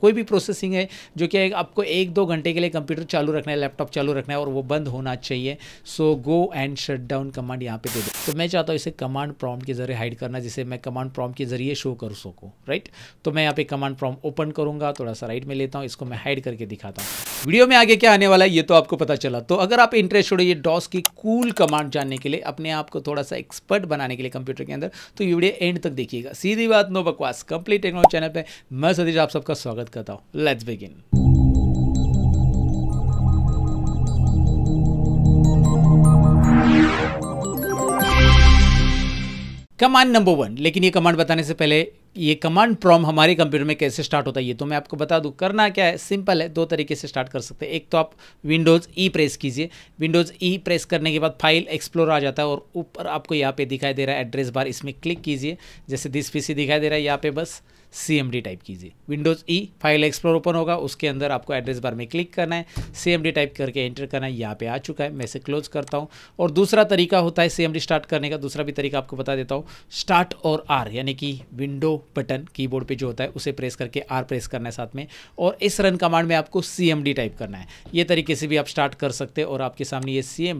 कोई भी प्रोसेसिंग है जो कि आपको एक दो घंटे के लिए कंप्यूटर चालू रखना है लैपटॉप चालू रखना है और वो बंद होना चाहिए so go and shut down command यहाँ पे दे दो तो मैं चाहता हूँ इसे कमांड प्रॉम्प्ट के जरिए हाइड करना जिसे मैं कमांड प्रॉम्प्ट के जरिए शो कर सकूँ राइट तो मैं यहाँ पे कमांड प्रॉम्प्ट ओपन करूंगा थोड़ा सा राइट में लेता हूँ इसको मैं हाइड करके दिखाता हूँ वीडियो में आगे क्या आने वाला है ये तो आपको पता चला तो अगर आप इंटरेस्ट हो ये डॉस की कूल कमांड जानने के लिए अपने आप को थोड़ा सा एक्सपर्ट बनाने के लिए कंप्यूटर के अंदर तो ये वीडियो एंड तक देखिएगा सीधी बात नो बकवास कंप्लीट टेक्नोलॉजी चैनल पर मैं सतीश आप सबका स्वागत बात करता हूँ let's begin command number one लेकिन ये कमांड बताने से पहले ये कमांड प्रॉम हमारे कंप्यूटर में कैसे स्टार्ट होता है ये तो मैं आपको बता दूं करना क्या है सिंपल है दो तरीके से स्टार्ट कर सकते हैं एक तो आप विंडोज़ ई प्रेस कीजिए विंडोज़ ई प्रेस करने के बाद फाइल एक्सप्लोर आ जाता है और ऊपर आपको यहाँ पे दिखाई दे रहा है एड्रेस बार इसमें क्लिक कीजिए जैसे दिस पीसी दिखाई दे रहा है यहाँ पे बस सी टाइप कीजिए Windows E file explore open होगा उसके अंदर आपको एड्रेस बार में क्लिक करना है सी टाइप करके एंटर करना है यहाँ पे आ चुका है मैं इसे क्लोज करता हूँ और दूसरा तरीका होता है सी स्टार्ट करने का दूसरा भी तरीका आपको बता देता हूँ स्टार्ट और आर यानी कि विंडो बटन कीबोर्ड पर जो होता है उसे प्रेस करके आर प्रेस करना है साथ में और इस रन कमांड में आपको सी टाइप करना है ये तरीके से भी आप स्टार्ट कर सकते हैं और आपके सामने ये सी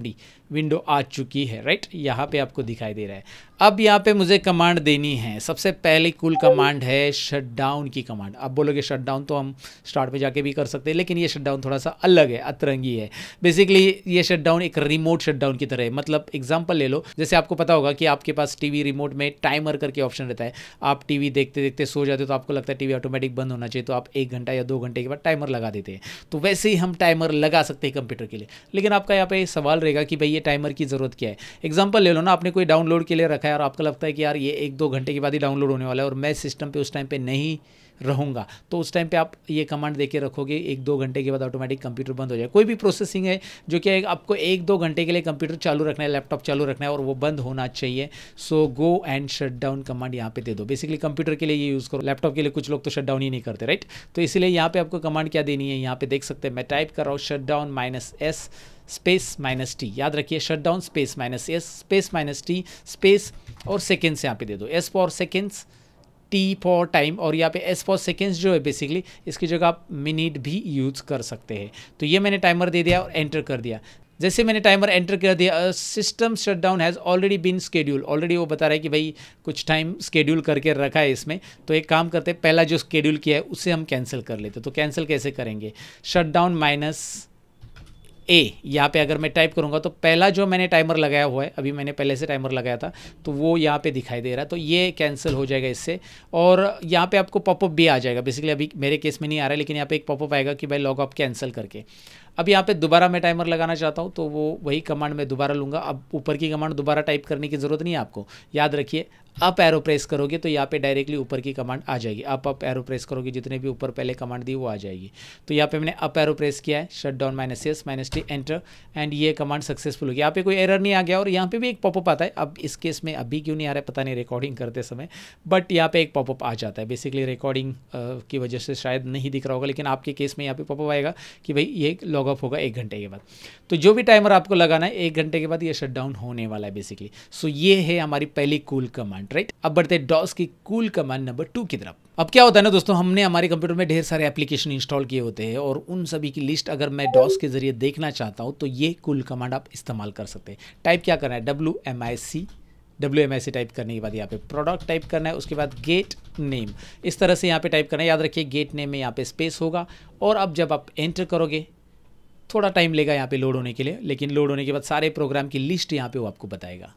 विंडो आ चुकी है राइट यहाँ पर आपको दिखाई दे रहा है अब यहाँ पे मुझे कमांड देनी है सबसे पहले कुल कमांड है शट डाउन की कमांड आप बोलोगे शट डाउन तो हम स्टार्ट पे जाके भी कर सकते हैं लेकिन ये शट डाउन थोड़ा सा अलग है अतरंगी है बेसिकली ये शट डाउन एक रिमोट शट डाउन की तरह है मतलब एग्जाम्पल ले लो जैसे आपको पता होगा कि आपके पास टीवी रिमोट में टाइमर करके ऑप्शन रहता है आप टीवी देखते देखते सो जाते हो तो आपको लगता है टीवी ऑटोमेटिक बंद होना चाहिए तो आप एक घंटा या दो घंटे के बाद टाइमर लगा देते हैं तो वैसे ही हम टाइमर लगा सकते हैं कंप्यूटर के लिए लेकिन आपका यहाँ पे सवाल रहेगा कि भाई ये टाइमर की ज़रूरत क्या है एग्जाम्पल ले लो ना आपने कोई डाउनलोड के लिए रखा रखा है और आपको लगता है कि यार ये एक दो घंटे के बाद ही डाउनलोड होने वाला है और मैं सिस्टम पर उस टाइम पर नहीं रहूँगा तो उस टाइम पे आप ये कमांड देके रखोगे एक दो घंटे के बाद ऑटोमेटिक कंप्यूटर बंद हो जाए कोई भी प्रोसेसिंग है जो कि आपको एक दो घंटे के लिए कंप्यूटर चालू रखना है लैपटॉप चालू रखना है और वो बंद होना चाहिए so go and shut down command यहाँ पे दे दो बेसिकली कंप्यूटर के लिए ये यूज़ करो लैपटॉप के लिए कुछ लोग तो शट डाउन ही नहीं करते राइट तो इसलिए यहाँ पे आपको कमांड क्या देनी है यहाँ पे देख सकते हैं मैं टाइप कर रहा हूँ shut down minus S space minus T याद रखिए shut down space minus S space minus T space और सेकेंड्स यहाँ पे दे दो S for seconds T for time और यहाँ पे एस फॉर सेकेंड्स जो है बेसिकली इसकी जगह आप मिनट भी यूज़ कर सकते हैं तो ये मैंने टाइमर दे दिया और एंटर कर दिया जैसे मैंने टाइमर एंटर कर दिया system shutdown has already been schedule already वो बता रहा है कि भाई कुछ टाइम स्केड्यूल करके रखा है इसमें तो एक काम करते हैं पहला जो स्केड्यूल किया है उसे हम कैंसिल कर लेते तो कैंसिल कैसे करेंगे शटडाउन माइनस ए यहाँ पे अगर मैं टाइप करूँगा तो पहला जो मैंने टाइमर लगाया हुआ है अभी मैंने पहले से टाइमर लगाया था तो वो यहाँ पे दिखाई दे रहा है तो ये कैंसिल हो जाएगा इससे और यहाँ पे आपको पॉपअप भी आ जाएगा बेसिकली अभी मेरे केस में नहीं आ रहा है लेकिन यहाँ पे एक पॉपअप आएगा कि भाई लॉग आप कैंसिल करके अब यहाँ पे दोबारा मैं टाइमर लगाना चाहता हूँ तो वो वही कमांड मैं दोबारा लूँगा अब ऊपर की कमांड दोबारा टाइप करने की ज़रूरत नहीं है आपको याद रखिए अप एरो प्रेस करोगे तो यहाँ पे डायरेक्टली ऊपर की कमांड आ जाएगी अप अप एरो प्रेस करोगे जितने भी ऊपर पहले कमांड दी वो आ जाएगी तो यहाँ पे मैंने अप एरो प्रेस किया है shut down minus S minus T enter and ये कमांड सक्सेसफुल होगी यहाँ पे कोई एरर नहीं आ गया और यहाँ पे भी एक पॉपअप आता है अब इस केस में अभी क्यों नहीं आ रहा है पता नहीं रिकॉर्डिंग करते समय बट यहाँ पे एक पॉपअप आ जाता है बेसिकली रिकॉर्डिंग की वजह से शायद नहीं दिख रहा होगा लेकिन आपके केस में यहाँ पे पॉपअप आएगा कि भाई ये लॉग ऑफ होगा एक घंटे के बाद तो जो भी टाइमर आपको लगाना है एक घंटे के बाद ये शट डाउन होने वाला है बेसिकली सो ये है हमारी पहली कूल कमांड कमांड राइट अब बढ़ते डॉस की कूल कमांड नंबर टू की तरफ अब क्या होता है ना दोस्तों हमने हमारे कंप्यूटर में ढेर सारे एप्लीकेशन इंस्टॉल किए होते हैं और उन सभी की लिस्ट अगर मैं डॉस के जरिए देखना चाहता हूं तो ये कूल कमांड आप इस्तेमाल कर सकते हैं टाइप क्या करना है W M I C W M I C type करने के बाद यहाँ पे प्रोडक्ट टाइप करना है उसके बाद गेट नेम इस तरह से यहाँ पे टाइप करना है याद रखिए गेट नेम में यहाँ पे स्पेस होगा और अब जब आप एंटर करोगे थोड़ा टाइम लेगा यहाँ पे लोड होने के लिए लेकिन लोड होने के बाद सारे प्रोग्राम की लिस्ट यहाँ पे वो आपको बताएगा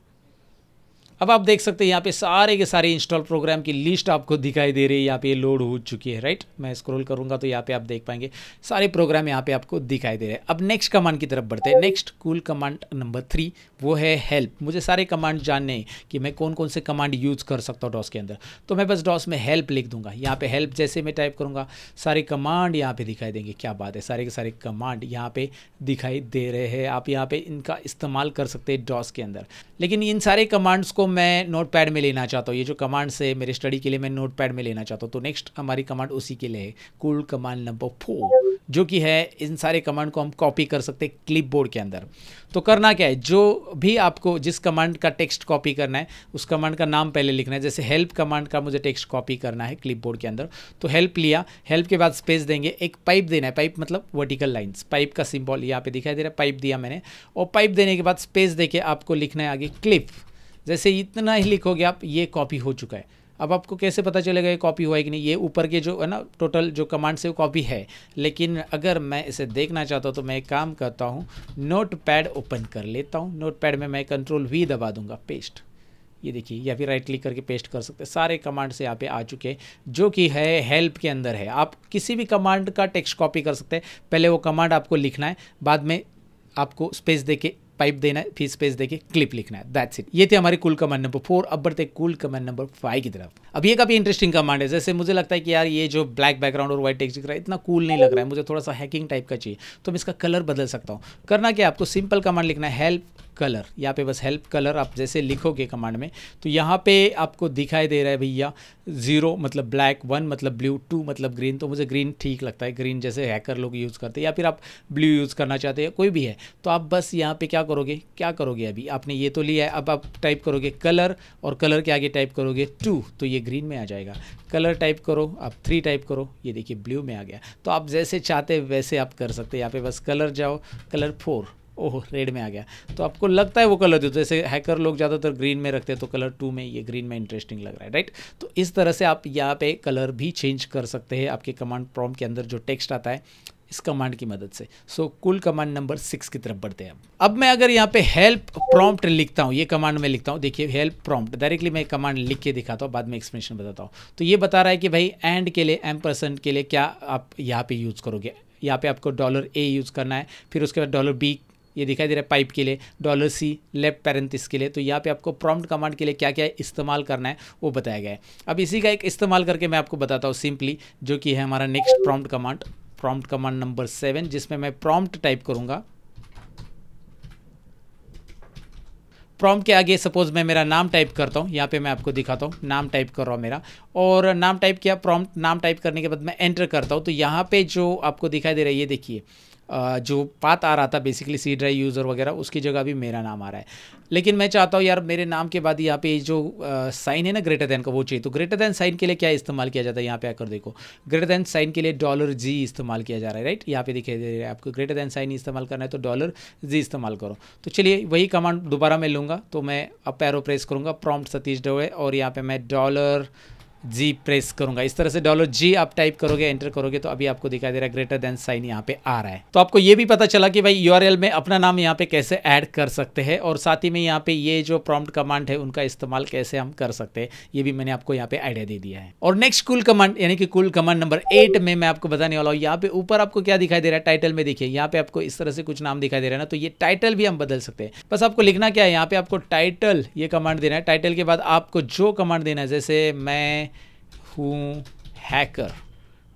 अब आप देख सकते हैं यहाँ पे सारे के सारे इंस्टॉल प्रोग्राम की लिस्ट आपको दिखाई दे रही है यहाँ पे लोड हो चुकी है राइट मैं स्क्रॉल करूँगा तो यहाँ पे आप देख पाएंगे सारे प्रोग्राम यहाँ पे आपको दिखाई दे रहे हैं अब नेक्स्ट कमांड की तरफ बढ़ते हैं next cool command number three वो है हेल्प मुझे सारे कमांड जानने हैं कि मैं कौन कौन से कमांड यूज़ कर सकता हूँ डॉस के अंदर तो मैं बस डॉस में हेल्प लिख दूंगा यहाँ पे हेल्प जैसे मैं टाइप करूँगा सारे कमांड यहाँ पे दिखाई देंगे क्या बात है सारे के सारे कमांड यहाँ पे दिखाई दे रहे हैं आप यहाँ पे इनका इस्तेमाल कर सकते हैं डॉस के अंदर लेकिन इन सारे कमांड्स को मैं नोट पैड में लेना चाहता हूँ ये जो कमांड से मेरे स्टडी के लिए मैं नोट पैड में लेना चाहता हूँ तो नेक्स्ट हमारी कमांड उसी के लिए है कूल कमांड नंबर फोर जो कि है इन सारे कमांड को हम कॉपी कर सकते हैं क्लिप के अंदर तो करना क्या है जो भी आपको जिस कमांड का टेक्स्ट कॉपी करना है उस कमांड का नाम पहले लिखना है जैसे हेल्प कमांड का मुझे टेक्स्ट कॉपी करना है क्लिप के अंदर तो हेल्प लिया हेल्प के बाद स्पेस देंगे एक पाइप देना है पाइप मतलब वर्टिकल लाइन्स पाइप का सिम्बॉल यहाँ पे दिखाई दे रहा है पाइप दिया मैंने और पाइप देने के बाद स्पेस देके आपको लिखना है आगे क्लिप जैसे इतना ही लिखोगे आप ये कॉपी हो चुका है अब आपको कैसे पता चलेगा ये कॉपी हुआ है कि नहीं ये ऊपर के जो है ना टोटल जो कमांड से वो कॉपी है लेकिन अगर मैं इसे देखना चाहता हूँ तो मैं एक काम करता हूँ नोट पैड ओपन कर लेता हूँ नोट पैड में मैं कंट्रोल वी दबा दूंगा पेस्ट ये देखिए या फिर राइट क्लिक करके पेस्ट कर सकते हैं सारे कमांड से यहाँ पे आ चुके हैं जो कि है हेल्प के अंदर है आप किसी भी कमांड का टेक्स्ट कॉपी कर सकते हैं पहले वो कमांड आपको लिखना है बाद में आपको स्पेस दे के पाइप देना है फिर स्पेस देके क्लिप लिखना है दैट्स इट ये थे हमारे कूल कमांड नंबर फोर अब बढ़ते कूल कमांड नंबर फाइव की तरफ अब ये काफी इंटरेस्टिंग कमांड है जैसे मुझे लगता है कि यार ये जो ब्लैक बैकग्राउंड और व्हाइट टेक्स्ट दिख रहा है इतना कूल नहीं लग रहा है मुझे थोड़ा सा हैकिंग टाइप का चाहिए तो मैं इसका कलर बदल सकता हूँ करना क्या आपको सिंपल कमांड लिखना है हेल्प कलर यहाँ पे बस हेल्प कलर आप जैसे लिखोगे कमांड में तो यहाँ पे आपको दिखाई दे रहा है भैया ज़ीरो मतलब ब्लैक वन मतलब ब्लू टू मतलब ग्रीन तो मुझे ग्रीन ठीक लगता है ग्रीन जैसे हैकर लोग यूज़ करते हैं या फिर आप ब्लू यूज़ करना चाहते हैं कोई भी है तो आप बस यहाँ पे क्या करोगे क्या करोगे अभी आपने ये तो लिया है अब आप टाइप करोगे कलर और कलर के आगे टाइप करोगे टू तो ये ग्रीन में आ जाएगा कलर टाइप करो आप थ्री टाइप करो ये देखिए ब्लू में आ गया तो आप जैसे चाहते वैसे आप कर सकते हैं यहाँ पे बस कलर जाओ कलर फोर ओह रेड में आ गया तो आपको लगता है वो कलर दे जैसे हैकर लोग ज़्यादातर ग्रीन में रखते हैं तो कलर टू में ये ग्रीन में इंटरेस्टिंग लग रहा है राइट तो इस तरह से आप यहाँ पे कलर भी चेंज कर सकते हैं आपके कमांड प्रॉम के अंदर जो टेक्स्ट आता है इस कमांड की मदद से सो कुल कमांड नंबर सिक्स की तरफ बढ़ते हैं अब मैं अगर यहाँ पे हेल्प प्रॉम्प्ट लिखता हूँ ये कमांड मैं लिखता हूँ देखिए हेल्प प्रॉम्प्ट डायरेक्टली मैं कमांड लिख के दिखाता हूँ बाद में एक्सप्लेनेशन बताता हूँ तो ये बता रहा है कि भाई एंड के लिए एम परसेंट के लिए क्या आप यहाँ पे यूज़ करोगे यहाँ पे आपको डॉलर ए यूज़ करना है फिर उसके बाद डॉलर बी ये दिखाई दे रहा है पाइप के लिए डॉलर सी लेफ्ट पैरेंथिस के लिए तो यहाँ पे आपको प्रॉम्प्ट कमांड के लिए क्या क्या इस्तेमाल करना है वो बताया गया है अब इसी का एक इस्तेमाल करके मैं आपको बताता हूँ सिंपली जो कि है हमारा next prompt command prompt command number seven जिसमें मैं प्रॉम्प्ट टाइप करूँगा प्रॉम्प्ट के आगे सपोज मैं मेरा नाम टाइप करता हूँ यहाँ पे मैं आपको दिखाता हूँ नाम टाइप कर रहा हूँ मेरा और नाम टाइप किया प्रॉम्प्ट नाम टाइप करने के बाद मैं एंटर करता हूँ तो यहाँ पे जो आपको दिखाई दे रहा है ये देखिए जो पात आ रहा था बेसिकली सी ड्राइव यूज़र वगैरह उसकी जगह भी मेरा नाम आ रहा है लेकिन मैं चाहता हूँ यार मेरे नाम के बाद यहाँ पे जो साइन है ना ग्रेटर देन का वो चाहिए तो ग्रेटर देन साइन के लिए क्या इस्तेमाल किया जाता है यहाँ पे आकर देखो ग्रेटर देन साइन के लिए डॉलर जी इस्तेमाल किया जा रहा है राइट यहाँ पे दिखाई दे रहा है आपको ग्रेटर देन साइन इस्तेमाल करना है तो डॉलर जी इस्तेमाल करो तो चलिए वही कमांड दोबारा मैं लूँगा तो मैं अब पैरो प्रेस करूँगा प्रॉम्प्ट सतीश डोड़े और यहाँ पर मैं डॉलर जी प्रेस करूंगा इस तरह से डॉलर जी आप टाइप करोगे एंटर करोगे तो अभी आपको दिखाई दे रहा है ग्रेटर देन साइन यहाँ पे आ रहा है तो आपको ये भी पता चला कि भाई यूआरएल में अपना नाम यहाँ पे कैसे ऐड कर सकते हैं और साथ ही में यहाँ पे ये जो प्रॉम्प्ट कमांड है उनका इस्तेमाल कैसे हम कर सकते हैं ये भी मैंने आपको यहाँ पे आइडिया दे दिया है और नेक्स्ट कुल कमांड यानी कि कुल कमांड नंबर एट में मैं आपको बताने वाला हूँ यहाँ पे ऊपर आपको क्या दिखाई दे रहा है टाइटल में देखिए यहाँ पे आपको इस तरह से कुछ नाम दिखाई दे रहा है ना तो ये टाइटल भी हम बदल सकते हैं बस आपको लिखना क्या है यहाँ पे आपको टाइटल ये कमांड देना है टाइटल के बाद आपको जो कमांड देना है जैसे मैं हूँ हैकर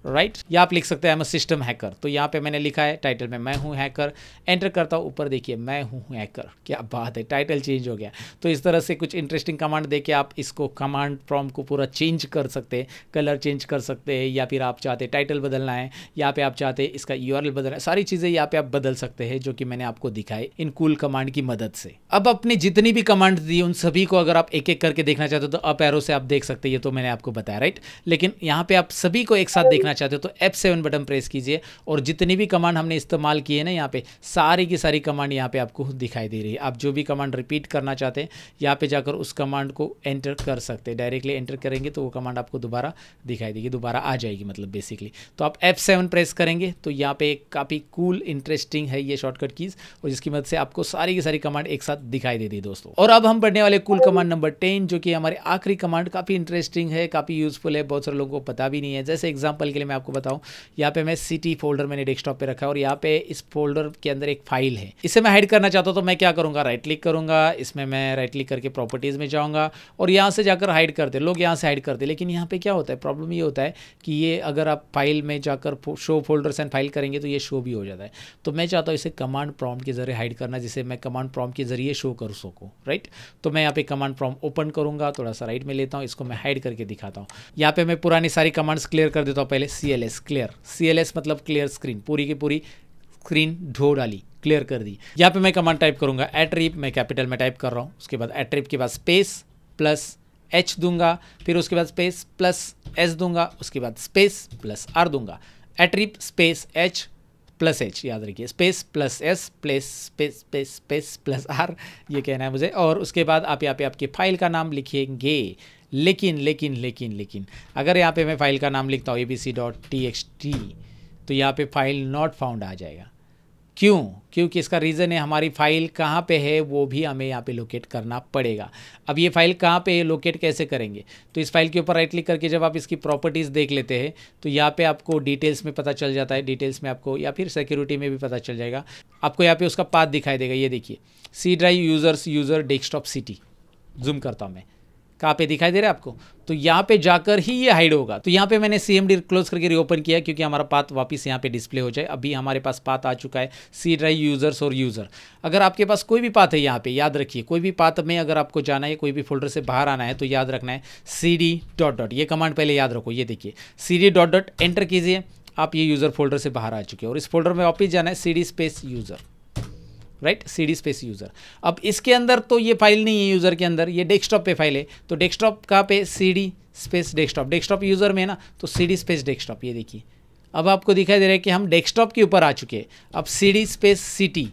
राइट right? या आप लिख सकते हैं मैं सिस्टम हैकर तो यहाँ पे मैंने लिखा है टाइटल में मैं हूँ हैकर एंटर करता हूँ ऊपर देखिए मैं हूँ हैकर क्या बात है टाइटल चेंज हो गया तो इस तरह से कुछ इंटरेस्टिंग कमांड देके आप इसको कमांड फ्रॉम को पूरा चेंज कर सकते हैं कलर चेंज कर सकते हैं या फिर आप चाहते टाइटल बदलना है यहाँ पे आप चाहते इसका यू बदलना है सारी चीज़ें यहाँ पे आप बदल सकते हैं जो कि मैंने आपको दिखाई इन कूल कमांड की मदद से अब अपने जितनी भी कमांड दी उन सभी को अगर आप एक एक करके देखना चाहते हो तो अप एरो से आप देख सकते हैं ये तो मैंने आपको बताया राइट लेकिन यहाँ पे आप सभी को एक साथ देखना देखना चाहते हो तो एफ सेवन बटन प्रेस कीजिए और जितनी भी कमांड हमने इस्तेमाल किए ना यहाँ पे सारी की सारी कमांड यहाँ पे आपको दिखाई दे रही है आप जो भी कमांड रिपीट करना चाहते हैं यहाँ पे जाकर उस कमांड को एंटर कर सकते हैं डायरेक्टली एंटर करेंगे तो वो कमांड आपको दोबारा दिखाई देगी दोबारा आ जाएगी मतलब बेसिकली तो आप एफ सेवन प्रेस करेंगे तो यहाँ पे काफ़ी कूल इंटरेस्टिंग है ये शॉर्टकट कीज़ और जिसकी मदद से आपको सारी की सारी कमांड एक साथ दिखाई दे दी दोस्तों और अब हम बढ़ने वाले कुल कमांड नंबर टेन जो कि हमारी आखिरी कमांड काफ़ी इंटरेस्टिंग है काफ़ी यूजफुल है बहुत सारे लोगों को पता भी नहीं है जैसे एग्जाम्पल के लिए मैं आपको बताऊँ यहाँ पे मैं सिटी फोल्डर मैंने डेस्कटॉप पे रखा है और यहाँ पे इस फोल्डर के अंदर एक फाइल है इसे मैं हाइड करना चाहता हूँ तो मैं क्या करूँगा राइट क्लिक करूँगा इसमें मैं राइट क्लिक करके प्रॉपर्टीज़ में जाऊँगा और यहाँ से जाकर हाइड करते लोग यहाँ से हाइड करते लेकिन यहाँ पर क्या होता है प्रॉब्लम ये होता है कि ये अगर आप फाइल में जाकर शो फोल्डर सेंड फाइल करेंगे तो ये शो भी हो जाता है तो मैं चाहता हूँ इसे कमांड प्रॉम के ज़रिए हाइड करना जिसे मैं कमांड प्रॉम के ज़रिए शो कर सकूँ राइट तो मैं यहाँ पे कमांड प्रॉम ओपन करूँगा थोड़ा सा राइट में लेता हूँ इसको मैं हाइड करके दिखाता हूँ यहाँ पे मैं पुरानी सारी कमांड्स क्लियर कर देता हूँ पहले C L S clear C L S मतलब क्लियर स्क्रीन पूरी की पूरी स्क्रीन धो डाली क्लियर कर दी यहाँ पे मैं कमांड टाइप करूंगा एट्रिप मैं कैपिटल में टाइप कर रहा हूँ उसके बाद एट्रिप के बाद स्पेस प्लस एच दूंगा फिर उसके बाद स्पेस प्लस एस दूंगा उसके बाद स्पेस प्लस आर दूंगा attrib space H plus H याद रखिए space plus S plus space space space plus R ये कहना है मुझे और उसके बाद आप यहाँ पे आपकी फाइल का नाम लिखिएगे लेकिन लेकिन लेकिन लेकिन अगर यहाँ पे मैं फाइल का नाम लिखता हूँ A B C dot T X T तो यहाँ पे फाइल नॉट फाउंड आ जाएगा क्यों क्योंकि इसका रीज़न है हमारी फ़ाइल कहाँ पे है वो भी हमें यहाँ पे लोकेट करना पड़ेगा अब ये फाइल कहाँ पे है लोकेट कैसे करेंगे तो इस फाइल के ऊपर राइट क्लिक करके जब आप इसकी प्रॉपर्टीज़ देख लेते हैं तो यहाँ पे आपको डिटेल्स में पता चल जाता है डिटेल्स में आपको या फिर सिक्योरिटी में भी पता चल जाएगा आपको यहाँ पर उसका पाथ दिखाई देगा ये देखिए C drive users user desktop city zoom करता हूँ मैं कहाँ पे दिखाई दे रहा है आपको तो यहाँ पे जाकर ही ये हाइड होगा तो यहाँ पे मैंने सी एम डी क्लोज करके रीओपन किया क्योंकि हमारा पाथ वापस यहाँ पे डिस्प्ले हो जाए अभी हमारे पास पाथ आ चुका है सी ड्राइव यूजर्स और यूज़र अगर आपके पास कोई भी पाथ है यहाँ पे याद रखिए कोई भी पाथ में अगर आपको जाना है कोई भी फोल्डर से बाहर आना है तो याद रखना है सी डी डॉट डॉट ये कमांड पहले याद रखो ये देखिए C D dot dot enter कीजिए आप ये यूज़र फोल्डर से बाहर आ चुके हैं और इस फोल्डर में वापस जाना है C D space user right C space user अब इसके अंदर तो ये फाइल नहीं है यूज़र के अंदर ये डेस्कटॉप पे फाइल है तो डेस्कटॉप कहाँ पे C space desktop desktop user में है ना तो सी स्पेस डेस्कटॉप ये देखिए अब आपको दिखाई दे रहा है कि हम डेस्कटॉप के ऊपर आ चुके हैं अब सी स्पेस सिटी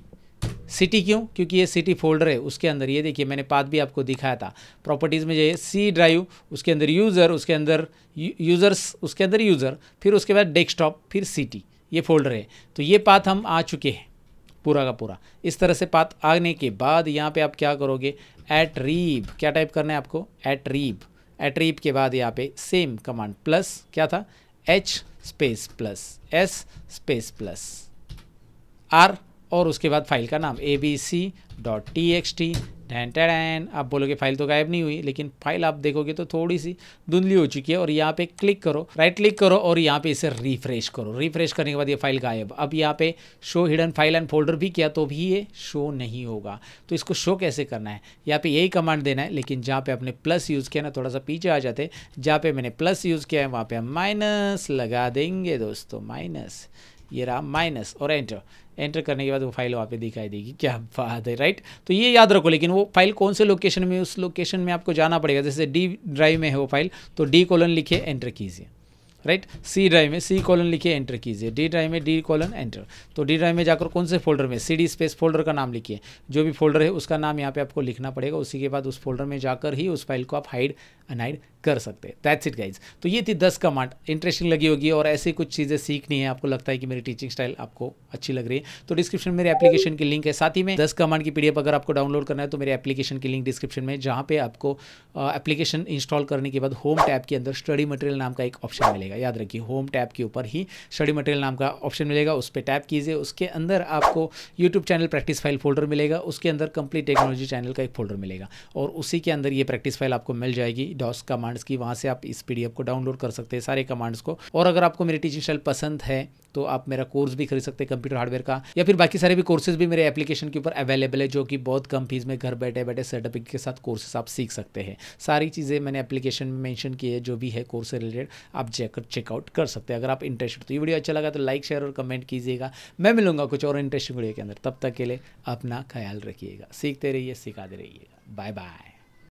सिटी क्यों क्योंकि ये सिटी फोल्डर है उसके अंदर ये देखिए मैंने पाथ भी आपको दिखाया था प्रॉपर्टीज़ में जाइए सी ड्राइव उसके अंदर यूज़र उसके अंदर यूज़र्स उसके अंदर यूज़र फिर उसके बाद डेस्कटॉप फिर सिटी ये फोल्डर है तो ये पाथ हम आ चुके हैं पूरा का पूरा इस तरह से पात आने के बाद यहाँ पे आप क्या करोगे एट रीब क्या टाइप करना है आपको एट रीब एट रीब के बाद यहाँ पे सेम कमांड प्लस क्या था H space plus S space plus R और उसके बाद फाइल का नाम A B C dot T X T डेंटेड एन आप बोलोगे फाइल तो गायब नहीं हुई लेकिन फाइल आप देखोगे तो थोड़ी सी धुंधली हो चुकी है और यहाँ पे क्लिक करो राइट क्लिक करो और यहाँ पे इसे रिफ्रेश करो रिफ्रेश करने के बाद ये फाइल गायब अब यहाँ पे show hidden file and folder भी किया तो भी ये शो नहीं होगा तो इसको शो कैसे करना है यहाँ पे यही कमांड देना है लेकिन जहाँ पे आपने प्लस यूज़ किया ना थोड़ा सा पीछे आ जाते जहाँ पे मैंने प्लस यूज़ किया है वहाँ पे हम माइनस लगा देंगे दोस्तों माइनस ये रहा माइनस और एंटर एंटर करने के बाद वो फाइल वहाँ पे दिखाई देगी क्या बात है राइट तो ये याद रखो लेकिन वो फाइल कौन से लोकेशन में उस लोकेशन में आपको जाना पड़ेगा जैसे डी ड्राइव में है वो फाइल तो डी कॉलन लिखे एंटर कीजिए राइट सी ड्राइव में सी कॉलन लिखे एंटर कीजिए डी ड्राइव में डी कॉलन एंटर तो डी ड्राइव में जाकर कौन से फोल्डर में सी डी स्पेस फोल्डर का नाम लिखिए जो भी फोल्डर है उसका नाम यहाँ पे आपको लिखना पड़ेगा उसी के बाद उस फोल्डर में जाकर ही उस फाइल को आप हाइड अनहाइड कर सकते हैं दैट्स इट गाइज तो ये थी दस कमांड इंटरेस्टिंग लगी होगी और ऐसी कुछ चीज़ें सीखनी है आपको लगता है कि मेरी टीचिंग स्टाइल आपको अच्छी लग रही है तो डिस्क्रिप्शन में मेरे एप्लीकेशन की लिंक है साथ ही में दस कमांड की पीडीएफ अगर आपको डाउनलोड करना है तो मेरे एप्लीकेशन की लिंक डिस्क्रिप्शन में जहाँ पे आपको एप्लीकेशन इंस्टॉल करने के बाद होम टैब के अंदर स्टडी मटेरियल नाम का एक ऑप्शन मिलेगा याद रखिए होम टैब के ऊपर ही स्टडी मटेरियल नाम का ऑप्शन मिलेगा उस पर टैप कीजिए उसके अंदर आपको YouTube channel practice file folder मिलेगा उसके अंदर कंप्लीट टेक्नोलॉजी चैनल का एक फोल्डर मिलेगा और उसी के अंदर ये प्रैक्टिस फाइल आपको मिल जाएगी डॉस कमांड कमांड्स की वहाँ से आप इस पी को डाउनलोड कर सकते हैं सारे कमांड्स को और अगर आपको मेरी टीचिंग स्टाइल पसंद है तो आप मेरा कोर्स भी खरीद सकते हैं कंप्यूटर हार्डवेयर का या फिर बाकी सारे भी कोर्सेज भी मेरे एप्लीकेशन के ऊपर अवेलेबल है जो कि बहुत कम फीस में घर बैठे बैठे सर्टिफिकेट के साथ कोर्सेज आप सीख सकते हैं सारी चीज़ें मैंने एप्लीकेशन में मैंशन की है जो भी है कोर्स से रिलेटेड आप जाकर चेकआउट कर सकते हैं अगर आप इंटरेस्टेड तो ये वीडियो अच्छा लगा तो लाइक शेयर और कमेंट कीजिएगा मैं मिलूंगा कुछ और इंटरेस्टिंग वीडियो के अंदर तब तक के लिए अपना ख्याल रखिएगा सीखते रहिए सिखाते रहिएगा बाय बाय